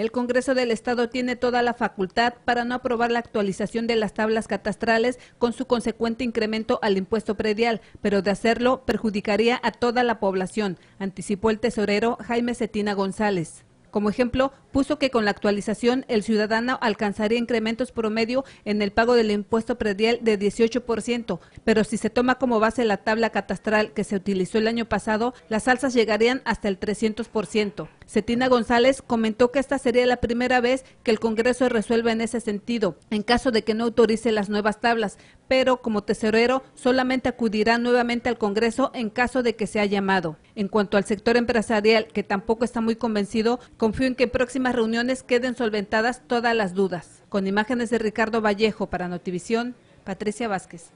El Congreso del Estado tiene toda la facultad para no aprobar la actualización de las tablas catastrales con su consecuente incremento al impuesto predial, pero de hacerlo perjudicaría a toda la población, anticipó el tesorero Jaime Cetina González. Como ejemplo, puso que con la actualización el ciudadano alcanzaría incrementos promedio en el pago del impuesto predial de 18%, pero si se toma como base la tabla catastral que se utilizó el año pasado, las alzas llegarían hasta el 300%. Cetina González comentó que esta sería la primera vez que el Congreso resuelve en ese sentido, en caso de que no autorice las nuevas tablas, pero como tesorero solamente acudirá nuevamente al Congreso en caso de que sea llamado. En cuanto al sector empresarial, que tampoco está muy convencido, confío en que en próximas reuniones queden solventadas todas las dudas. Con imágenes de Ricardo Vallejo para Notivisión, Patricia Vázquez.